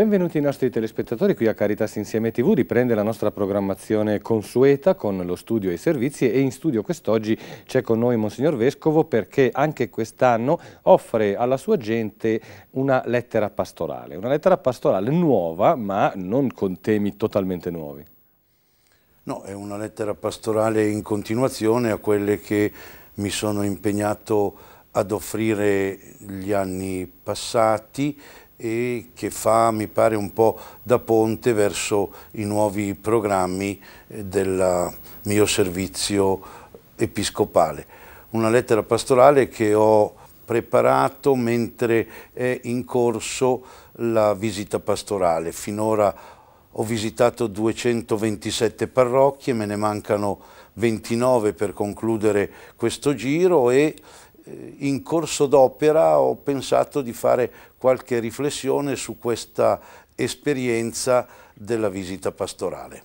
Benvenuti i nostri telespettatori qui a Caritas Insieme TV, riprende la nostra programmazione consueta con lo studio e i servizi e in studio quest'oggi c'è con noi Monsignor Vescovo perché anche quest'anno offre alla sua gente una lettera pastorale, una lettera pastorale nuova ma non con temi totalmente nuovi. No, è una lettera pastorale in continuazione a quelle che mi sono impegnato ad offrire gli anni passati e che fa, mi pare, un po' da ponte verso i nuovi programmi eh, del mio servizio episcopale. Una lettera pastorale che ho preparato mentre è in corso la visita pastorale. Finora ho visitato 227 parrocchie, me ne mancano 29 per concludere questo giro e eh, in corso d'opera ho pensato di fare qualche riflessione su questa esperienza della visita pastorale.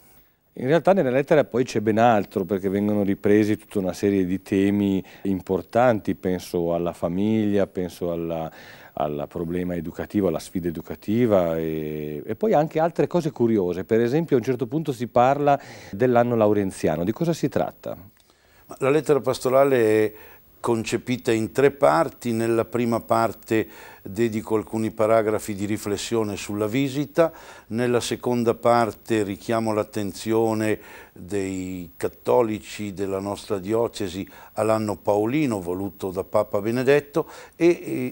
In realtà nella lettera poi c'è ben altro perché vengono ripresi tutta una serie di temi importanti, penso alla famiglia, penso alla, al problema educativo, alla sfida educativa e, e, poi anche altre cose curiose. Per esempio a un certo punto si parla dell'anno laurenziano, di cosa si tratta? La lettera pastorale è concepita in tre parti. Nella prima parte dedico alcuni paragrafi di riflessione sulla visita, nella seconda parte richiamo l'attenzione dei cattolici della nostra diocesi all'anno paolino voluto da Papa Benedetto e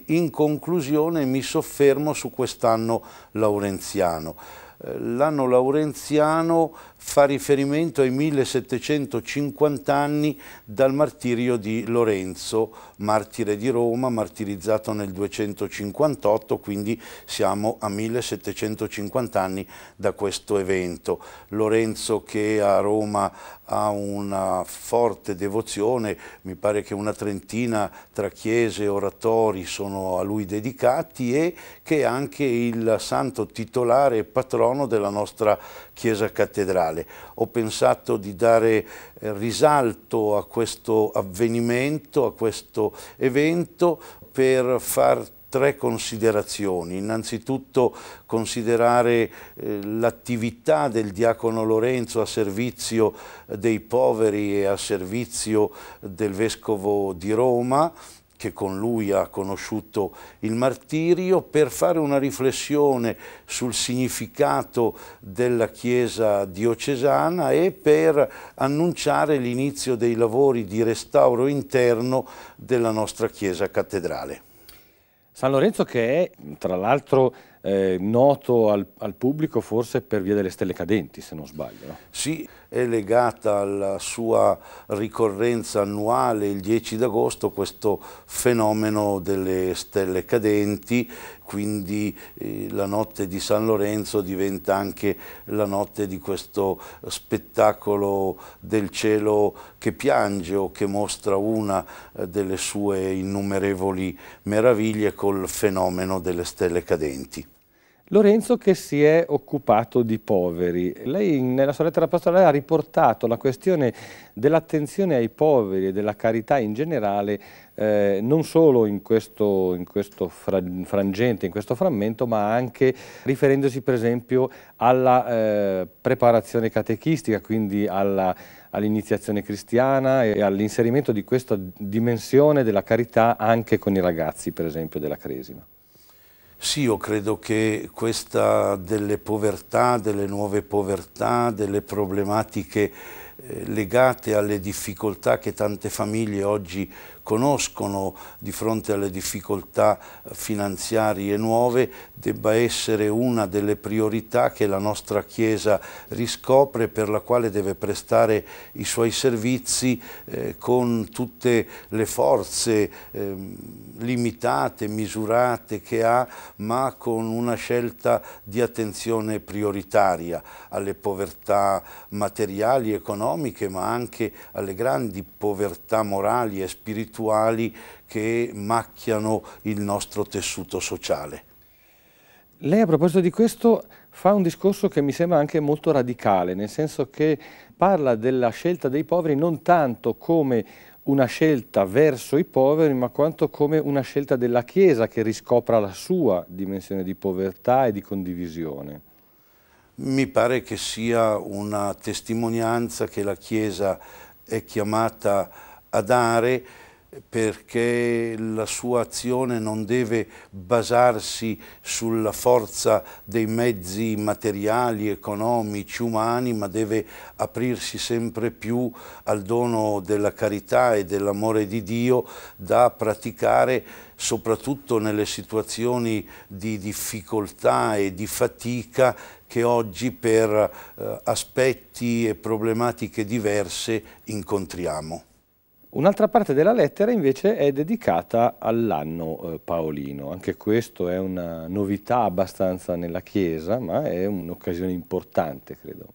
eh, in conclusione mi soffermo su quest'anno laurenziano. Eh, l'anno laurenziano fa riferimento ai 1750 anni dal martirio di Lorenzo, martire di Roma, martirizzato nel 258, quindi siamo a 1750 anni da questo evento. Lorenzo che a Roma ha una forte devozione, mi pare che una trentina tra chiese e oratori sono a lui dedicati e che è anche il santo titolare e patrono della nostra chiesa cattedrale mondiale. Ho pensato di dare eh, risalto a questo avvenimento, a questo evento, per far tre considerazioni. Innanzitutto considerare eh, l'attività del diacono Lorenzo a servizio eh, dei poveri e a servizio del vescovo di Roma, che con lui ha conosciuto il martirio, per fare una riflessione sul significato della Chiesa diocesana e per annunciare l'inizio dei lavori di restauro interno della nostra Chiesa cattedrale. San Lorenzo che è tra l'altro eh, noto al, al, pubblico forse per via delle stelle cadenti, se non sbaglio. No? Sì, è legata alla sua ricorrenza annuale il 10 d'agosto, questo fenomeno delle stelle cadenti, quindi eh, la notte di San Lorenzo diventa anche la notte di questo spettacolo del cielo che piange o che mostra una eh, delle sue innumerevoli meraviglie col fenomeno delle stelle cadenti. Lorenzo che si è occupato di poveri. Lei nella sua lettera pastorale ha riportato la questione dell'attenzione ai poveri e della carità in generale, eh, non solo in questo, in questo fra, frangente, in questo frammento, ma anche riferendosi per esempio alla eh, preparazione catechistica, quindi all'iniziazione cristiana e all'inserimento di questa dimensione della carità anche con i ragazzi per esempio della Cresima. Sì, io credo che questa delle povertà, delle nuove povertà, delle problematiche eh, legate alle difficoltà che tante famiglie oggi conoscono di fronte alle difficoltà finanziarie nuove debba essere una delle priorità che la nostra Chiesa riscopre per la quale deve prestare i suoi servizi eh, con tutte le forze eh, limitate, misurate che ha ma con una scelta di attenzione prioritaria alle povertà materiali, economiche ma anche alle grandi povertà morali e spirituali rituali che macchiano il nostro tessuto sociale. Lei a proposito di questo fa un discorso che mi sembra anche molto radicale, nel senso che parla della scelta dei poveri non tanto come una scelta verso i poveri, ma quanto come una scelta della Chiesa che riscopra la sua dimensione di povertà e di condivisione. Mi pare che sia una testimonianza che la Chiesa è chiamata a dare perché la sua azione non deve basarsi sulla forza dei mezzi materiali, economici, umani, ma deve aprirsi sempre più al dono della carità e dell'amore di Dio da praticare soprattutto nelle situazioni di difficoltà e di fatica che oggi per eh, aspetti e problematiche diverse incontriamo. Un'altra parte della lettera invece è dedicata all'anno eh, paolino, anche questo è una novità abbastanza nella Chiesa, ma è un'occasione importante, credo.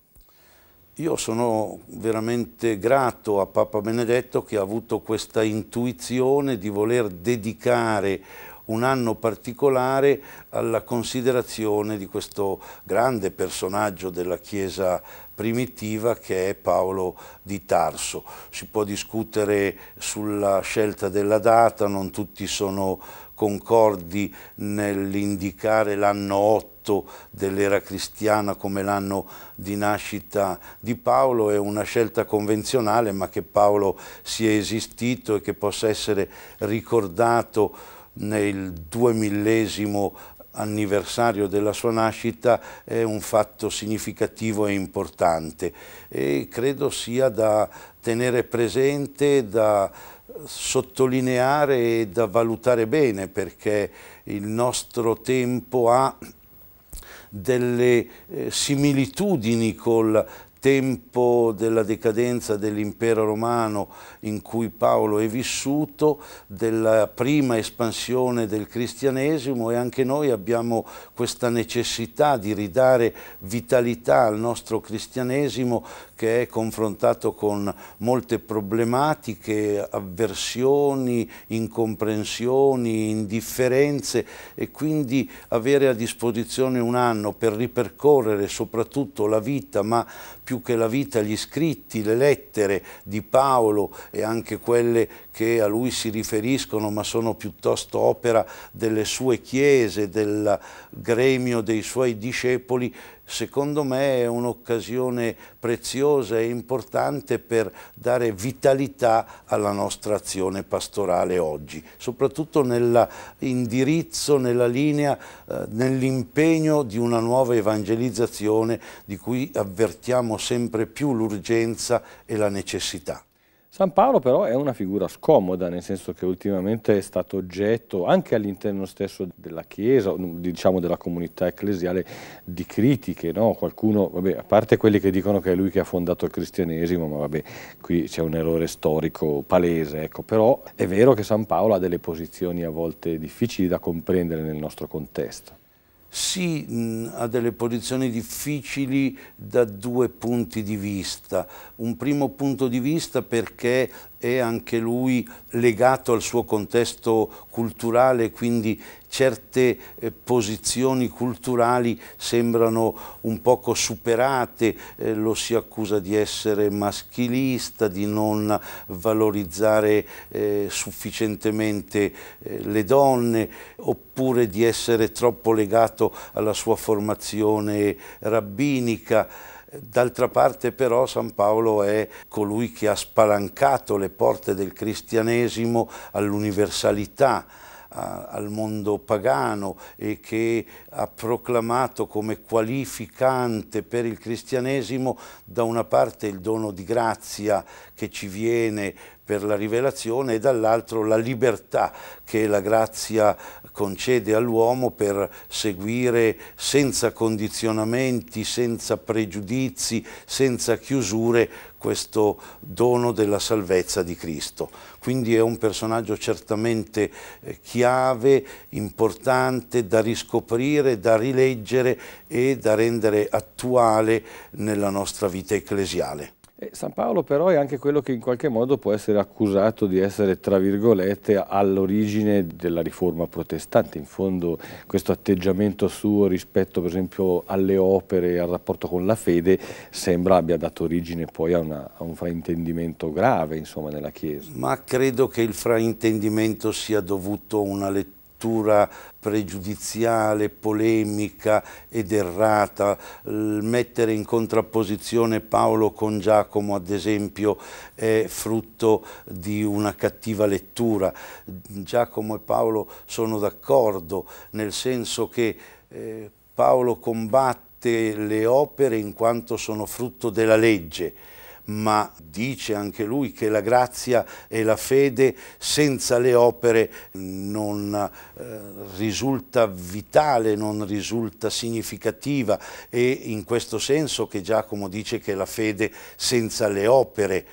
Io sono veramente grato a Papa Benedetto che ha avuto questa intuizione di voler dedicare un anno particolare alla considerazione di questo grande personaggio della Chiesa primitiva che è Paolo di Tarso. Si può discutere sulla scelta della data, non tutti sono concordi nell'indicare l'anno 8 dell'era cristiana come l'anno di nascita di Paolo, è una scelta convenzionale ma che Paolo sia esistito e che possa essere ricordato nel duemillesimo anniversario della sua nascita è un fatto significativo e importante e credo sia da tenere presente, da sottolineare e da valutare bene perché il nostro tempo ha delle eh, similitudini col tempo della decadenza dell'impero romano in cui Paolo è vissuto, della prima espansione del cristianesimo e anche noi abbiamo questa necessità di ridare vitalità al nostro cristianesimo che è confrontato con molte problematiche, avversioni, incomprensioni, indifferenze e quindi avere a disposizione un anno per ripercorrere soprattutto la vita ma più che la vita gli scritti, le lettere di Paolo e anche quelle che a lui si riferiscono ma sono piuttosto opera delle sue chiese, del gremio dei suoi discepoli, secondo me è un'occasione preziosa e importante per dare vitalità alla nostra azione pastorale oggi, soprattutto nell'indirizzo, nella linea, eh, nell'impegno di una nuova evangelizzazione di cui avvertiamo sempre più l'urgenza e la necessità. San Paolo però è una figura scomoda, nel senso che ultimamente è stato oggetto anche all'interno stesso della Chiesa, mm, diciamo della comunità ecclesiale, di critiche. No? Qualcuno, vabbè, a parte quelli che dicono che è lui che ha fondato il cristianesimo, ma vabbè, qui c'è un errore storico palese, ecco. però è vero che San Paolo ha delle posizioni a volte difficili da comprendere nel nostro contesto sì mh, mm, ha delle posizioni difficili da due punti di vista. Un primo punto di vista perché è anche lui legato al suo contesto culturale, quindi certe eh, posizioni culturali sembrano un poco superate, eh, lo si accusa di essere maschilista, di non valorizzare eh, sufficientemente eh, le donne, oppure di essere troppo legato alla sua formazione rabbinica. D'altra parte però San Paolo è colui che ha spalancato le porte del cristianesimo all'universalità, al mondo pagano e che ha proclamato come qualificante per il cristianesimo da una parte il dono di grazia che ci viene per la rivelazione e dall'altro la libertà che la grazia concede all'uomo per seguire senza condizionamenti, senza pregiudizi, senza chiusure questo dono della salvezza di Cristo. Quindi è un personaggio certamente eh, chiave, importante, da riscoprire, da rileggere e da rendere attuale nella nostra vita ecclesiale. San Paolo però è anche quello che in qualche modo può essere accusato di essere, tra virgolette, all'origine della riforma protestante. In fondo questo atteggiamento suo rispetto per esempio alle opere e al rapporto con la fede sembra abbia dato origine poi a, una, a un fraintendimento grave insomma, nella Chiesa. Ma credo che il fraintendimento sia dovuto a una lettura lettura pregiudiziale, polemica ed errata, mettere in contrapposizione Paolo con Giacomo ad esempio è frutto di una cattiva lettura. Giacomo e Paolo sono d'accordo nel senso che eh, Paolo combatte le opere in quanto sono frutto della legge ma dice anche lui che la grazia e la fede senza le opere non eh, risulta vitale, non risulta significativa e in questo senso che Giacomo dice che la fede senza le opere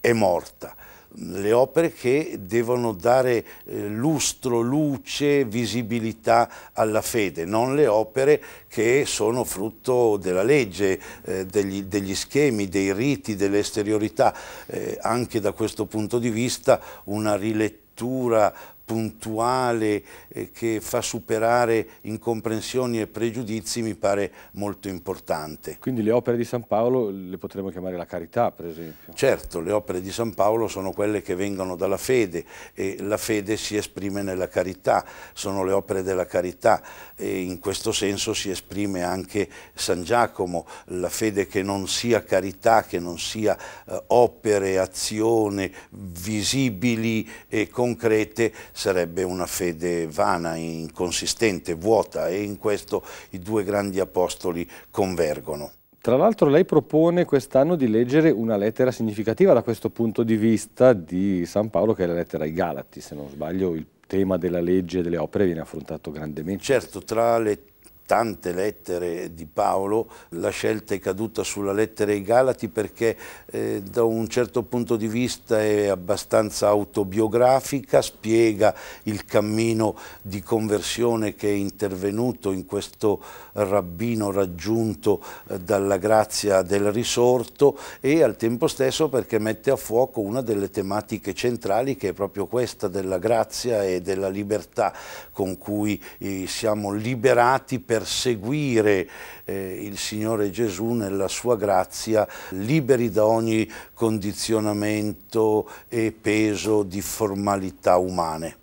è morta le opere che devono dare eh, lustro, luce, visibilità alla fede, non le opere che sono frutto della legge, eh, degli, degli schemi, dei riti, delle esteriorità. Eh, anche da questo punto di vista una rilettura puntuale eh, che fa superare incomprensioni e pregiudizi mi pare molto importante. Quindi le opere di San Paolo le potremmo chiamare la carità per esempio? Certo, le opere di San Paolo sono quelle che vengono dalla fede e la fede si esprime nella carità, sono le opere della carità e in questo senso si esprime anche San Giacomo, la fede che non sia carità, che non sia eh, opere, azione visibili e concrete sarebbe una fede vana, inconsistente, vuota e in questo i due grandi apostoli convergono. Tra l'altro lei propone quest'anno di leggere una lettera significativa da questo punto di vista di San Paolo che è la lettera ai Galati, se non sbaglio il tema della legge e delle opere viene affrontato grandemente. Certo, tra le tante lettere di Paolo, la scelta è caduta sulla lettera ai Galati perché eh, da un certo punto di vista è abbastanza autobiografica, spiega il cammino di conversione che è intervenuto in questo rabbino raggiunto eh, dalla grazia del risorto e al tempo stesso perché mette a fuoco una delle tematiche centrali che è proprio questa della grazia e della libertà con cui eh, siamo liberati per per seguire eh, il Signore Gesù nella sua grazia, liberi da ogni condizionamento e peso di formalità umane.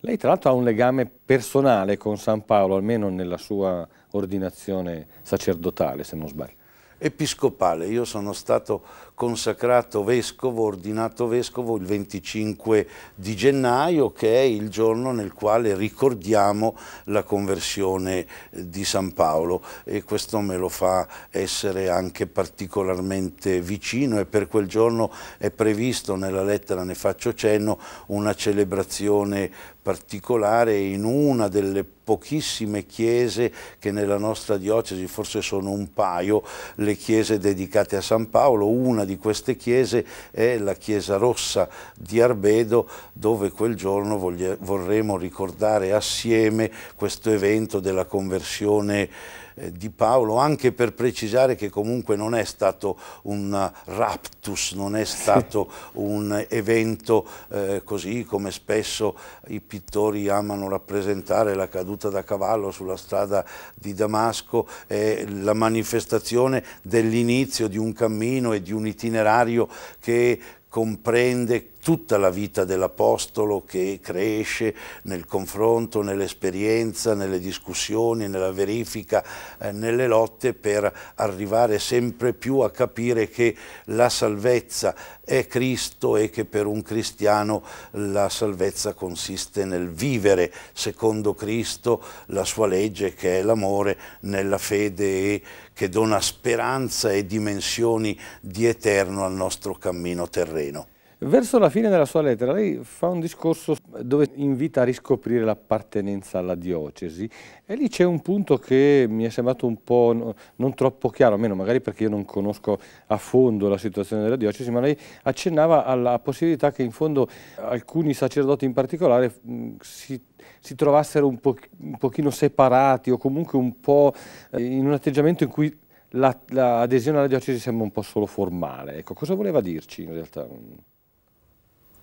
Lei tra l'altro ha un legame personale con San Paolo, almeno nella sua ordinazione sacerdotale, se non sbaglio. Episcopale, io sono stato consacrato vescovo, ordinato vescovo il 25 di gennaio, che è il giorno nel quale ricordiamo la conversione eh, di San Paolo e questo me lo fa essere anche particolarmente vicino e per quel giorno è previsto, nella lettera ne faccio cenno, una celebrazione particolare in una delle pochissime chiese che nella nostra diocesi, forse sono un paio, le chiese dedicate a San Paolo, una di queste chiese è la Chiesa Rossa di Arbedo dove quel giorno vorremmo ricordare assieme questo evento della conversione eh, di Paolo, anche per precisare che comunque non è stato un raptus, non è stato un evento eh, così come spesso i pittori amano rappresentare la caduta da cavallo sulla strada di Damasco, è la manifestazione dell'inizio di un cammino e di un itinerario che comprende tutta la vita dell'Apostolo che cresce nel confronto, nell'esperienza, nelle discussioni, nella verifica, eh, nelle lotte per arrivare sempre più a capire che la salvezza è Cristo e che per un cristiano la salvezza consiste nel vivere secondo Cristo la sua legge che è l'amore nella fede e che dona speranza e dimensioni di eterno al nostro cammino terreno. Verso la fine della sua lettera lei fa un discorso dove invita a riscoprire l'appartenenza alla diocesi e lì c'è un punto che mi è sembrato un po' non troppo chiaro, almeno magari perché io non conosco a fondo la situazione della diocesi, ma lei accennava alla possibilità che in fondo alcuni sacerdoti in particolare si, si trovassero un, po', un pochino separati o comunque un po' eh, in un atteggiamento in cui l'adesione la, alla diocesi sembra un po' solo formale. Ecco, cosa voleva dirci in realtà?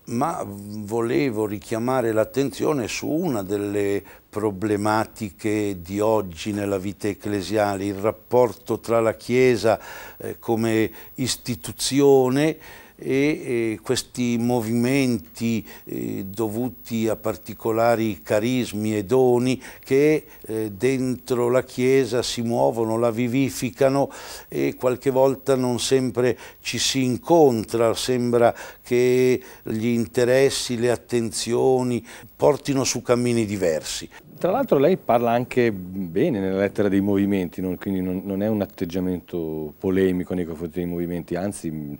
ma volevo richiamare l'attenzione su una delle problematiche di oggi nella vita ecclesiale, il rapporto tra la Chiesa eh, come istituzione e questi movimenti eh, dovuti a particolari carismi e doni che eh, dentro la Chiesa si muovono, la vivificano e qualche volta non sempre ci si incontra, sembra che gli interessi, le attenzioni portino su cammini diversi. Tra l'altro lei parla anche bene nella lettera dei movimenti, non, quindi non, non, è un atteggiamento polemico nei confronti dei movimenti, anzi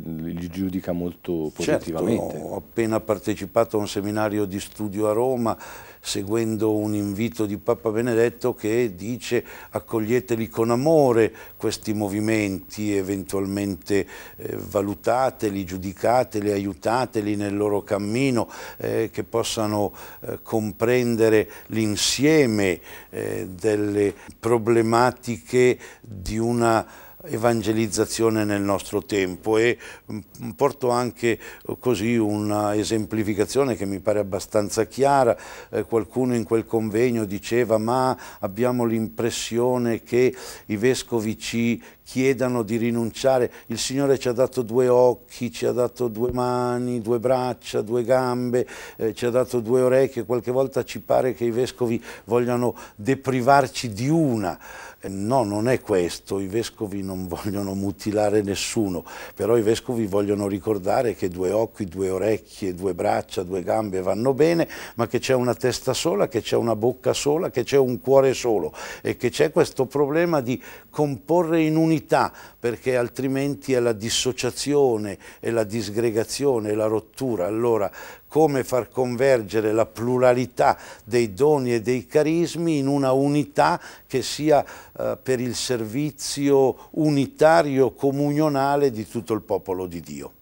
li giudica molto certo, positivamente. Certo, ho appena partecipato a un seminario di studio a Roma seguendo un invito di Papa Benedetto che dice accoglieteli con amore questi movimenti, eventualmente eh, valutateli, giudicateli, aiutateli nel loro cammino, eh, che possano eh, comprendere l'insieme eh, delle problematiche di una evangelizzazione nel nostro tempo e mm, porto anche eh, così una esemplificazione che mi pare abbastanza chiara, eh, qualcuno in quel convegno diceva ma abbiamo l'impressione che i vescovi ci chiedano di rinunciare. Il Signore ci ha dato due occhi, ci ha dato due mani, due braccia, due gambe, eh, ci ha dato due orecchie. Qualche volta ci pare che i vescovi vogliano deprivarci di una. Eh, no, non è questo, i vescovi non vogliono mutilare nessuno, però i vescovi vogliono ricordare che due occhi, due orecchie, due braccia, due gambe vanno bene, ma che c'è una testa sola, che c'è una bocca sola, che c'è un cuore solo e che c'è questo problema di comporre in un unità, perché altrimenti è la dissociazione, è la disgregazione, è la rottura. Allora, come far convergere la pluralità dei doni e dei carismi in una unità che sia eh, per il servizio unitario, comunionale di tutto il popolo di Dio.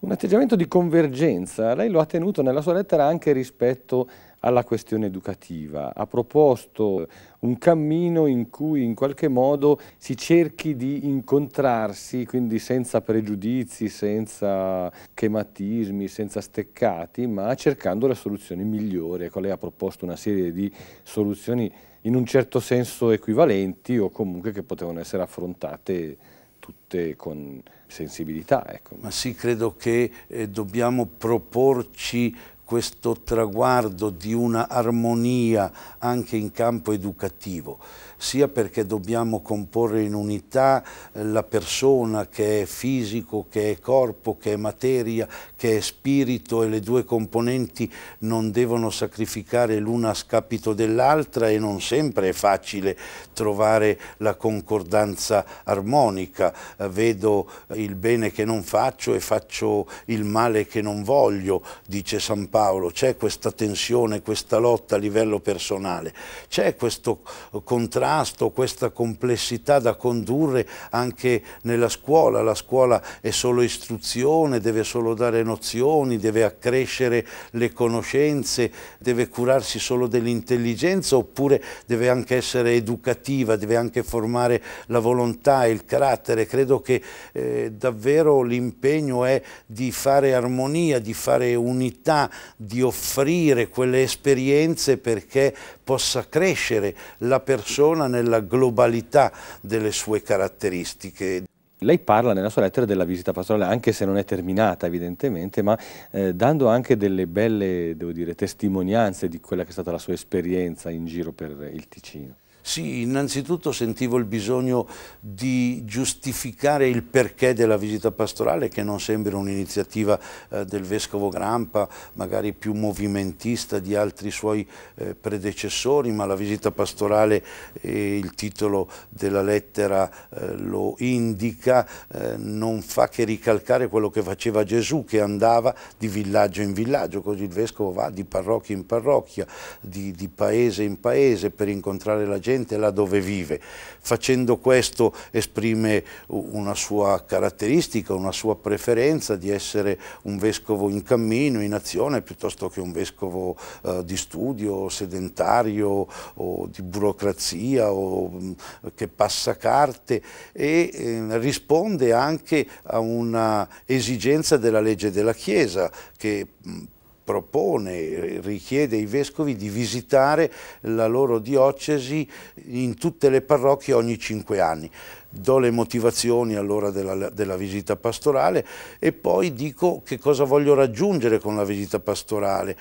Un atteggiamento di convergenza, lei lo ha tenuto nella sua lettera anche rispetto alla questione educativa, ha proposto eh, un cammino in cui in qualche modo si cerchi di incontrarsi, quindi senza pregiudizi, senza schematismi, senza steccati, ma cercando la soluzione migliore. Ecco, lei ha proposto una serie di soluzioni in un certo senso equivalenti o comunque che potevano essere affrontate tutte con sensibilità. Ecco. Ma sì, credo che eh, dobbiamo proporci questo traguardo di una armonia anche in campo educativo, sia perché dobbiamo comporre in unità eh, la persona che è fisico, che è corpo, che è materia, che è spirito e le due componenti non devono sacrificare l'una a scapito dell'altra e non sempre è facile trovare la concordanza armonica. Eh, vedo eh, il bene che non faccio e faccio il male che non voglio, dice San Paolo Paolo, c'è questa tensione, questa lotta a livello personale, c'è questo contrasto, questa complessità da condurre anche nella scuola, la scuola è solo istruzione, deve solo dare nozioni, deve accrescere le conoscenze, deve curarsi solo dell'intelligenza oppure deve anche essere educativa, deve anche formare la volontà, il carattere, credo che eh, davvero l'impegno è di fare armonia, di fare unità, di offrire quelle esperienze perché possa crescere la persona nella globalità delle sue caratteristiche. Lei parla nella sua lettera della visita pastorale, anche se non è terminata evidentemente, ma eh, dando anche delle belle, devo dire, testimonianze di quella che è stata la sua esperienza in giro per il Ticino. Sì, innanzitutto sentivo il bisogno di giustificare il perché della visita pastorale, che non sembra un'iniziativa eh, del Vescovo Grampa, magari più movimentista di altri suoi eh, predecessori, ma la visita pastorale, eh, il titolo della lettera eh, lo indica, eh, non fa che ricalcare quello che faceva Gesù, che andava di villaggio in villaggio, così il Vescovo va di parrocchia in parrocchia, di, di paese in paese per incontrare la gente presente là dove vive. Facendo questo esprime una sua caratteristica, una sua preferenza di essere un vescovo in cammino, in azione, piuttosto che un vescovo eh, di studio, sedentario o di burocrazia o mh, mm, che passa carte e eh, risponde anche a una esigenza della legge della Chiesa che mh, mm, propone, eh, richiede ai vescovi di visitare la loro diocesi in tutte le parrocchie ogni cinque anni. Do le motivazioni allora della, della, visita pastorale e poi dico che cosa voglio raggiungere con la visita pastorale.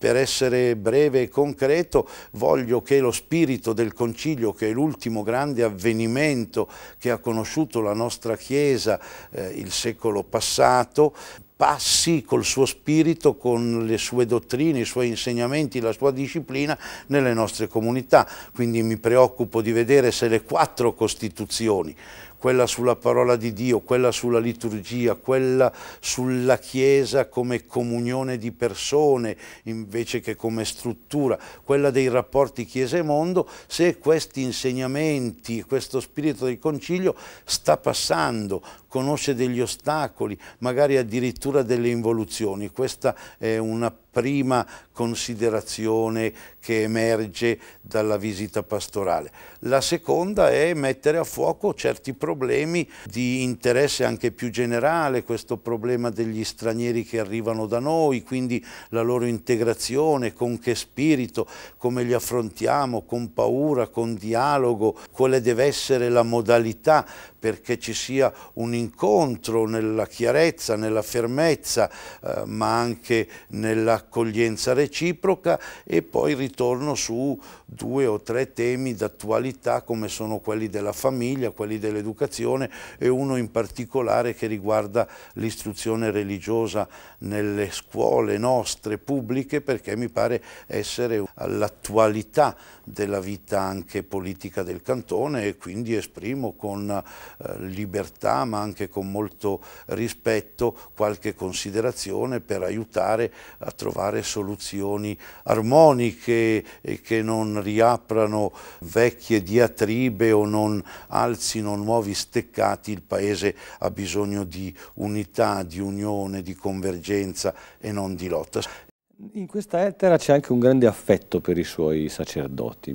Per essere breve e concreto, voglio che lo spirito del Concilio, che è l'ultimo grande avvenimento che ha conosciuto la nostra Chiesa eh, il secolo passato, passi col suo spirito, con le sue dottrine, i suoi insegnamenti, la sua disciplina nelle nostre comunità. Quindi mi preoccupo di vedere se le quattro Costituzioni, quella sulla parola di Dio, quella sulla liturgia, quella sulla Chiesa come comunione di persone invece che come struttura, quella dei rapporti Chiesa e mondo, se questi insegnamenti, questo spirito del concilio sta passando conosce degli ostacoli, magari addirittura delle involuzioni. Questa è una prima considerazione che emerge dalla visita pastorale. La seconda è mettere a fuoco certi problemi di interesse anche più generale, questo problema degli stranieri che arrivano da noi, quindi la loro integrazione, con che spirito, come li affrontiamo, con paura, con dialogo, quale deve essere la modalità perché ci sia un incontro nella chiarezza, nella fermezza, eh, ma anche nell'accoglienza reciproca e poi ritorno su due o tre temi d'attualità come sono quelli della famiglia, quelli dell'educazione e uno in particolare che riguarda l'istruzione religiosa nelle scuole nostre pubbliche perché mi pare essere all'attualità della vita anche politica del cantone e quindi esprimo con eh, libertà ma anche con molto rispetto qualche considerazione per aiutare a trovare soluzioni armoniche e che non riaprano vecchie diatribe o non alzino nuovi steccati. Il Paese ha bisogno di unità, di unione, di convergenza e non di lotta. In questa etera c'è anche un grande affetto per i suoi sacerdoti.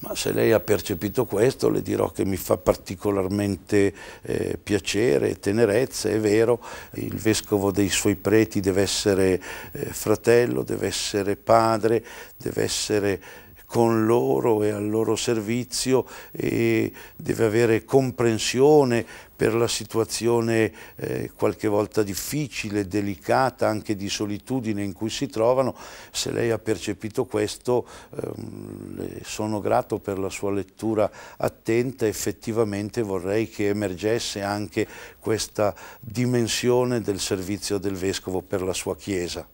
Ma se lei ha percepito questo le dirò che mi fa particolarmente eh, piacere e tenerezza, è vero, il vescovo dei suoi preti deve essere eh, fratello, deve essere padre, deve essere con loro e al loro servizio e deve avere comprensione per la situazione eh, qualche volta difficile, delicata, anche di solitudine in cui si trovano. Se lei ha percepito questo, ehm, sono grato per la sua lettura attenta, effettivamente vorrei che emergesse anche questa dimensione del servizio del Vescovo per la sua Chiesa.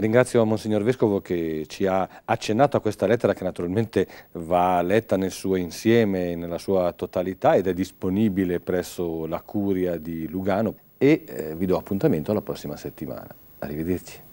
Ringrazio Monsignor Vescovo che ci ha accennato a questa lettera che naturalmente va letta nel suo insieme, nella sua totalità ed è disponibile presso la Curia di Lugano e eh, vi do appuntamento alla prossima settimana. Arrivederci.